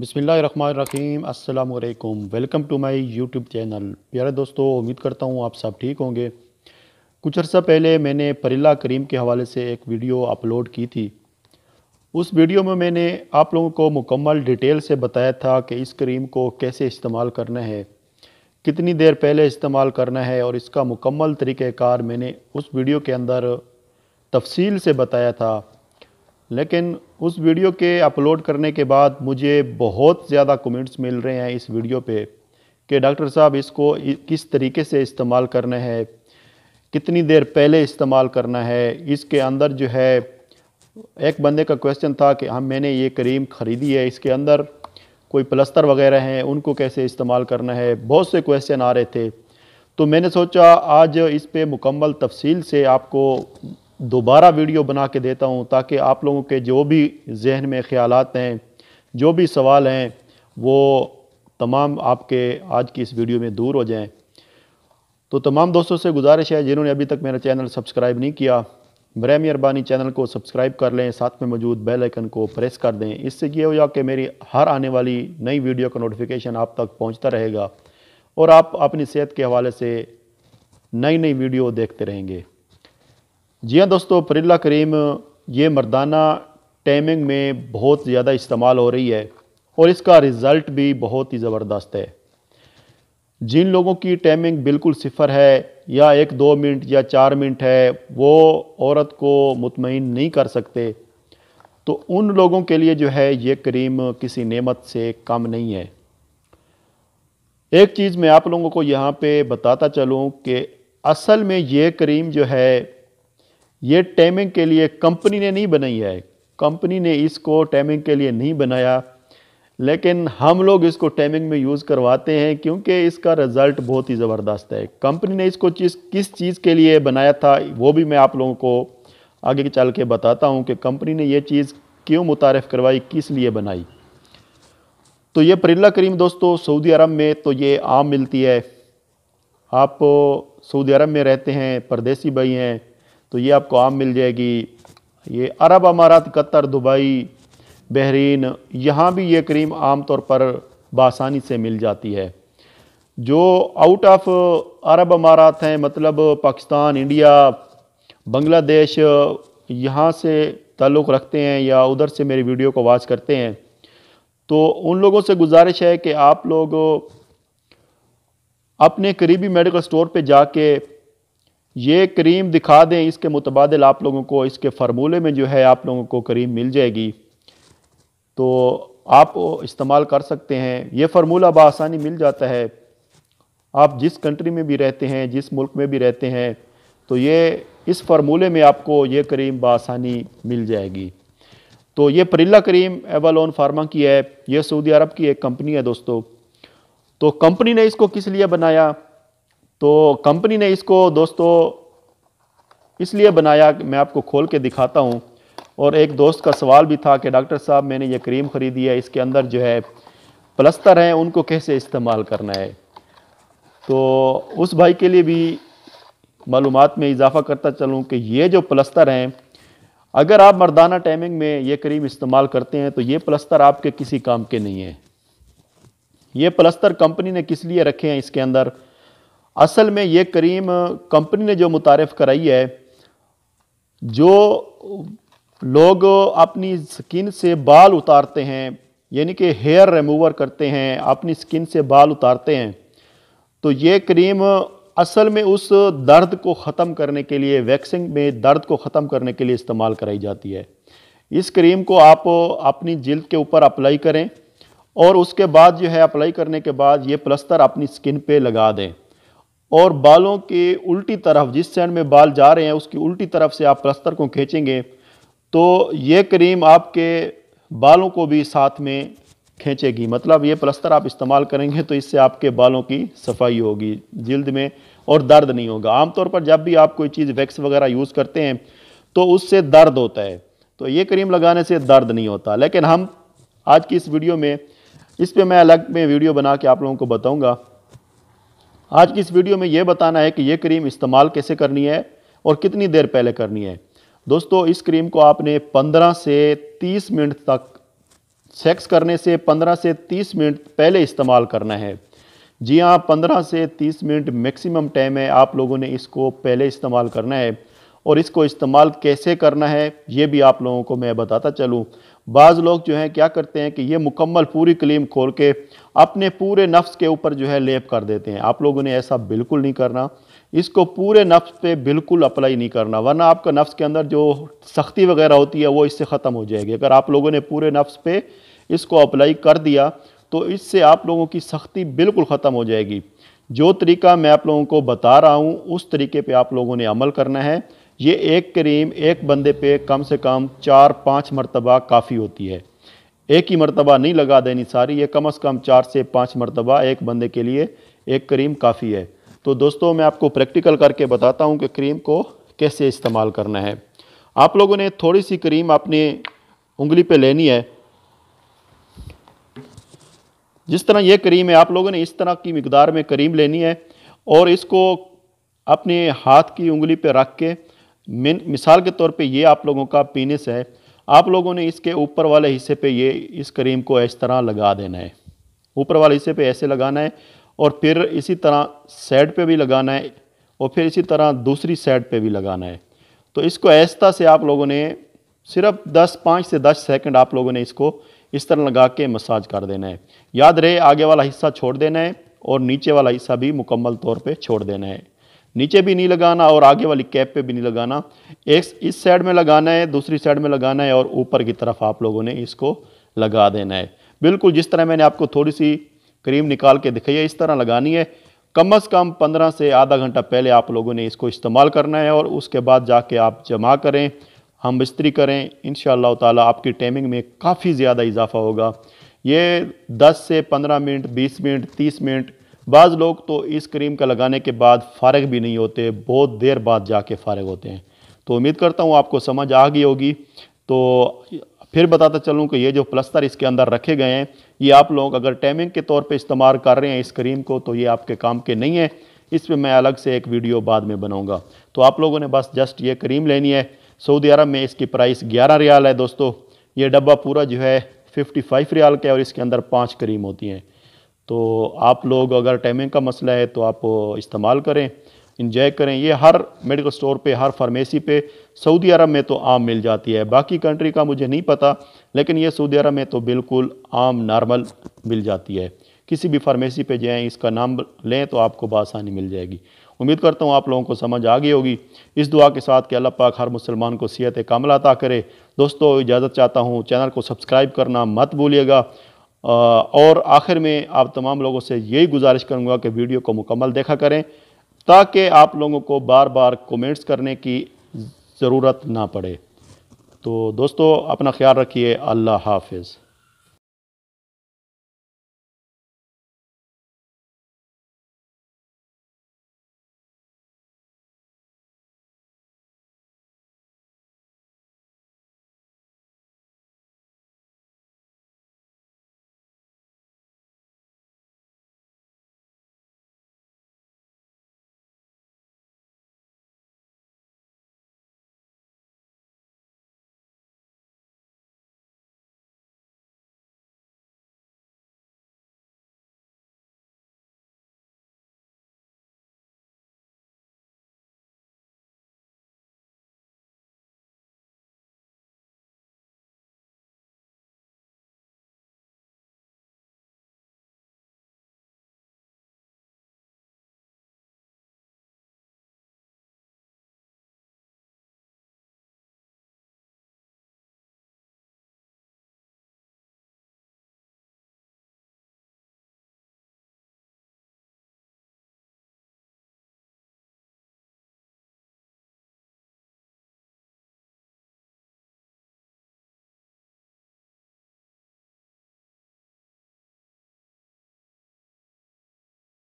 बिसमीम् अल्लाम welcome to my YouTube channel प्यारे दोस्तों उम्मीद करता हूँ आप सब ठीक होंगे कुछ अर्सा पहले मैंने परिला करीम के हवाले से एक वीडियो अपलोड की थी उस वीडियो में मैंने आप लोगों को मुकम्मल डिटेल से बताया था कि इस करीम को कैसे इस्तेमाल करना है कितनी देर पहले इस्तेमाल करना है और इसका मुकम्मल तरीक़ार मैंने उस वीडियो के अंदर तफसील से बताया था लेकिन उस वीडियो के अपलोड करने के बाद मुझे बहुत ज़्यादा कमेंट्स मिल रहे हैं इस वीडियो पे कि डॉक्टर साहब इसको किस तरीके से इस्तेमाल करना है कितनी देर पहले इस्तेमाल करना है इसके अंदर जो है एक बंदे का क्वेश्चन था कि हम हाँ, मैंने ये क्रीम ख़रीदी है इसके अंदर कोई प्लस्तर वगैरह हैं उनको कैसे इस्तेमाल करना है बहुत से क्वेश्चन आ रहे थे तो मैंने सोचा आज इस पर मुकम्मल तफसील से आपको दोबारा वीडियो बना के देता हूँ ताकि आप लोगों के जो भी जहन में ख्याल हैं जो भी सवाल हैं वो तमाम आपके आज की इस वीडियो में दूर हो जाएं तो तमाम दोस्तों से गुजारिश है जिन्होंने अभी तक मेरा चैनल सब्सक्राइब नहीं किया बर मेहरबानी चैनल को सब्सक्राइब कर लें साथ में मौजूद बेल आइकन को प्रेस कर दें इससे ये होगा कि मेरी हर आने वाली नई वीडियो का नोटिफिकेशन आप तक पहुँचता रहेगा और आप अपनी सेहत के हवाले से नई नई वीडियो देखते रहेंगे जी हाँ दोस्तों परिल्ला करीम ये मर्दाना टैमिंग में बहुत ज़्यादा इस्तेमाल हो रही है और इसका रिज़ल्ट भी बहुत ही ज़बरदस्त है जिन लोगों की टाइमिंग बिल्कुल सिफर है या एक दो मिनट या चार मिनट है वो औरत को मुतमिन नहीं कर सकते तो उन लोगों के लिए जो है ये करीम किसी नेमत से कम नहीं है एक चीज़ मैं आप लोगों को यहाँ पे बताता चलूँ कि असल में ये करीम जो है ये टैमिंग के लिए कंपनी ने नहीं बनाई है कंपनी ने इसको टैमिंग के लिए नहीं बनाया लेकिन हम लोग इसको टैमिंग में यूज़ करवाते हैं क्योंकि इसका रिज़ल्ट बहुत ही ज़बरदस्त है कंपनी ने इसको चीज़ किस चीज़ के लिए बनाया था वो भी मैं आप लोगों को आगे चल के बताता हूँ कि कंपनी ने ये चीज़ क्यों मुतारफ़ करवाई किस लिए बनाई तो ये परिल्ला करीम दोस्तों सऊदी अरब में तो ये आम मिलती है आप सऊदी अरब में रहते हैं परदेसी भाई हैं तो ये आपको आम मिल जाएगी ये अरब अमारात कतर दुबई बहरीन यहाँ भी ये क्रीम आम तौर पर बासानी से मिल जाती है जो आउट ऑफ अरब अमारात हैं मतलब पाकिस्तान इंडिया बांग्लादेश यहाँ से ताल्लुक़ रखते हैं या उधर से मेरी वीडियो को वाच करते हैं तो उन लोगों से गुजारिश है कि आप लोग अपने करीबी मेडिकल स्टोर पे जाके ये क्रीम दिखा दें इसके मुतबादल आप लोगों को इसके फार्मूले में जो है आप लोगों को क्रीम मिल जाएगी तो आप इस्तेमाल कर सकते हैं ये फार्मूला बसानी मिल जाता है आप जिस कंट्री में भी रहते हैं जिस मुल्क में भी रहते हैं तो ये इस फार्मूले में आपको ये क्रीम बसानी मिल जाएगी तो ये परिल्ला क्रीम एवालोन फार्मा की है ये सऊदी अरब की एक कंपनी है दोस्तों तो कंपनी ने इसको किस लिए बनाया तो कंपनी ने इसको दोस्तों इसलिए बनाया कि मैं आपको खोल के दिखाता हूँ और एक दोस्त का सवाल भी था कि डॉक्टर साहब मैंने ये क्रीम ख़रीदी है इसके अंदर जो है प्लस्तर हैं उनको कैसे इस्तेमाल करना है तो उस भाई के लिए भी मालूम में इजाफ़ा करता चलूँ कि ये जो प्लस्तर हैं अगर आप मर्दाना टाइमिंग में ये क्रीम इस्तेमाल करते हैं तो ये प्लस्तर आपके किसी काम के नहीं हैं ये प्लस्तर कंपनी ने किस लिए रखे हैं इसके अंदर असल में ये करीम कंपनी ने जो मुतारफ़ कराई है जो लोग अपनी स्किन से बाल उतारते हैं यानी कि हेयर रिमूवर करते हैं अपनी स्किन से बाल उतारते हैं तो ये क्रीम असल में उस दर्द को ख़त्म करने के लिए वैक्सिंग में दर्द को ख़त्म करने के लिए इस्तेमाल कराई जाती है इस क्रीम को आप अपनी जिल्द के ऊपर अप्लाई करें और उसके बाद जो है अप्लाई करने के बाद ये प्लस्तर अपनी स्किन पे लगा दें और बालों के उल्टी तरफ जिस सैंड में बाल जा रहे हैं उसकी उल्टी तरफ से आप प्लस्तर को खींचेंगे तो ये क्रीम आपके बालों को भी साथ में खींचेगी मतलब ये प्लस्तर आप इस्तेमाल करेंगे तो इससे आपके बालों की सफाई होगी जल्द में और दर्द नहीं होगा आमतौर पर जब भी आप कोई चीज़ वैक्स वगैरह यूज़ करते हैं तो उससे दर्द होता है तो ये क्रीम लगाने से दर्द नहीं होता लेकिन हम आज की इस वीडियो में इस पर मैं अलग में वीडियो बना के आप लोगों को बताऊँगा आज की इस वीडियो में ये बताना है कि ये क्रीम इस्तेमाल कैसे करनी है और कितनी देर पहले करनी है दोस्तों इस क्रीम को आपने 15 से 30 मिनट तक सेक्स करने से 15 से 30 मिनट पहले इस्तेमाल करना है जी हाँ 15 से 30 मिनट मैक्सिमम टाइम है आप लोगों ने इसको पहले इस्तेमाल करना है और इसको इस्तेमाल कैसे करना है ये भी आप लोगों को मैं बताता चलूँ बाज़ लोग जो हैं क्या करते हैं कि ये मुकम्मल पूरी क्लीम खोल के अपने पूरे नफ्स के ऊपर जो है लेप कर देते हैं आप लोगों ने ऐसा बिल्कुल नहीं करना इसको पूरे नफ्स पे बिल्कुल अप्लाई नहीं करना वरना आपका नफ्स के अंदर जो सख्ती वगैरह होती है वो इससे ख़त्म हो जाएगी अगर आप लोगों ने पूरे नफ्स पे इसको अप्लाई कर दिया तो इससे आप लोगों की सख्ती बिल्कुल ख़त्म हो जाएगी जो तरीका मैं आप लोगों को बता रहा हूँ उस तरीके पर आप लोगों ने अमल करना है ये एक क्रीम एक बंदे पे कम से कम चार पाँच मरतबा काफ़ी होती है एक ही मरतबा नहीं लगा देनी सारी ये कम अज़ कम चार से पाँच मरतबा एक बंदे के लिए एक क्रीम काफ़ी है तो दोस्तों मैं आपको प्रैक्टिकल करके बताता हूँ कि क्रीम को कैसे इस्तेमाल करना है आप लोगों ने थोड़ी सी क्रीम अपनी उंगली पे लेनी है जिस तरह ये क्रीम है आप लोगों ने इस तरह की मकदार में क्रीम लेनी है और इसको अपने हाथ की उंगली पे रख के मिन मिसाल के तौर पे ये आप लोगों का पीनिस है आप लोगों ने इसके ऊपर वाले हिस्से पे ये इस करीम को इस तरह लगा देना है ऊपर वाले हिस्से पे ऐसे लगाना है और फिर इसी तरह साइड पे भी लगाना है और फिर इसी तरह दूसरी साइड पे भी लगाना है तो इसको ऐसा से आप लोगों ने सिर्फ 10 पाँच से 10 सेकंड आप लोगों ने इसको इस तरह लगा के मसाज कर देना है याद रहे आगे वाला हिस्सा छोड़ देना है और नीचे वाला हिस्सा भी मुकम्मल तौर पर छोड़ देना है नीचे भी नहीं लगाना और आगे वाली कैप पे भी नहीं लगाना एक इस साइड में लगाना है दूसरी साइड में लगाना है और ऊपर की तरफ आप लोगों ने इसको लगा देना है बिल्कुल जिस तरह मैंने आपको थोड़ी सी क्रीम निकाल के दिखाई है इस तरह लगानी है कम अज़ कम पंद्रह से आधा घंटा पहले आप लोगों ने इसको इस्तेमाल करना है और उसके बाद जाके आप जमा करें हम बिस्तरी करें इन ताला आपकी टाइमिंग में काफ़ी ज़्यादा इजाफा होगा ये 10 से 15 मिनट 20 मिनट 30 मिनट बाज़ लोग तो इस क्रीम का लगाने के बाद फ़ारग भी नहीं होते बहुत देर बाद जाके फ़ारग होते हैं तो उम्मीद करता हूँ आपको समझ आ गई होगी तो फिर बताता चलूँ कि ये जो प्लस्तर इसके अंदर रखे गए हैं ये आप लोग अगर टाइमिंग के तौर पे इस्तेमाल कर रहे हैं इस क्रीम को तो ये आपके काम के नहीं है इस पर मैं अलग से एक वीडियो बाद में बनाऊँगा तो आप लोगों ने बस जस्ट ये क्रीम लेनी है सऊदी अरब में इसकी प्राइस ग्यारह रियाल है दोस्तों ये डब्बा पूरा जो है फिफ्टी रियाल का है और इसके अंदर पाँच क्रीम होती हैं तो आप लोग अगर टाइमिंग का मसला है तो आप इस्तेमाल करें इंजॉय करें ये हर मेडिकल स्टोर पे हर फार्मेसी पे सऊदी अरब में तो आम मिल जाती है बाकी कंट्री का मुझे नहीं पता लेकिन ये सऊदी अरब में तो बिल्कुल आम नॉर्मल मिल जाती है किसी भी फार्मेसी पे जाएं इसका नाम लें तो आपको बसानी मिल जाएगी उम्मीद करता हूँ आप लोगों को समझ आ गई होगी इस दुआ के साथ कि अल्लाह पाक हर मुसलमान को सेहत कामला अता करे दोस्तों इजाज़त चाहता हूँ चैनल को सब्सक्राइब करना मत भूलिएगा और आखिर में आप तमाम लोगों से यही गुजारिश करूँगा कि वीडियो को मुकम्मल देखा करें ताकि आप लोगों को बार बार कमेंट्स करने की ज़रूरत ना पड़े तो दोस्तों अपना ख्याल रखिए अल्लाह हाफिज़